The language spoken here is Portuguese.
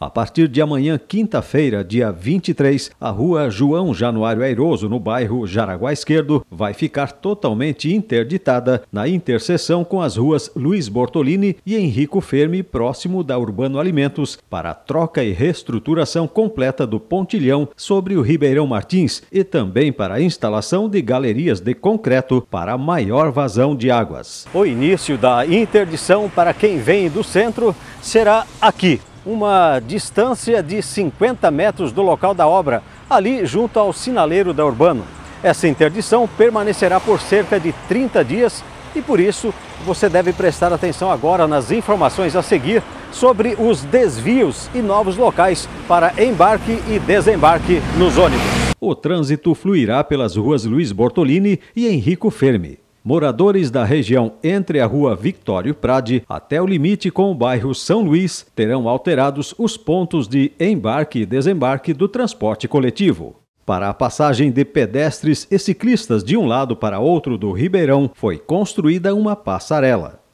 A partir de amanhã, quinta-feira, dia 23, a rua João Januário Airoso, no bairro Jaraguá Esquerdo, vai ficar totalmente interditada na interseção com as ruas Luiz Bortolini e Henrico Fermi, próximo da Urbano Alimentos, para troca e reestruturação completa do pontilhão sobre o Ribeirão Martins e também para a instalação de galerias de concreto para maior vazão de águas. O início da interdição para quem vem do centro será aqui, uma distância de 50 metros do local da obra, ali junto ao sinaleiro da Urbano. Essa interdição permanecerá por cerca de 30 dias e por isso você deve prestar atenção agora nas informações a seguir sobre os desvios e novos locais para embarque e desembarque nos ônibus. O trânsito fluirá pelas ruas Luiz Bortolini e Henrico Fermi. Moradores da região entre a rua Victório Prade até o limite com o bairro São Luís terão alterados os pontos de embarque e desembarque do transporte coletivo. Para a passagem de pedestres e ciclistas de um lado para outro do Ribeirão, foi construída uma passarela.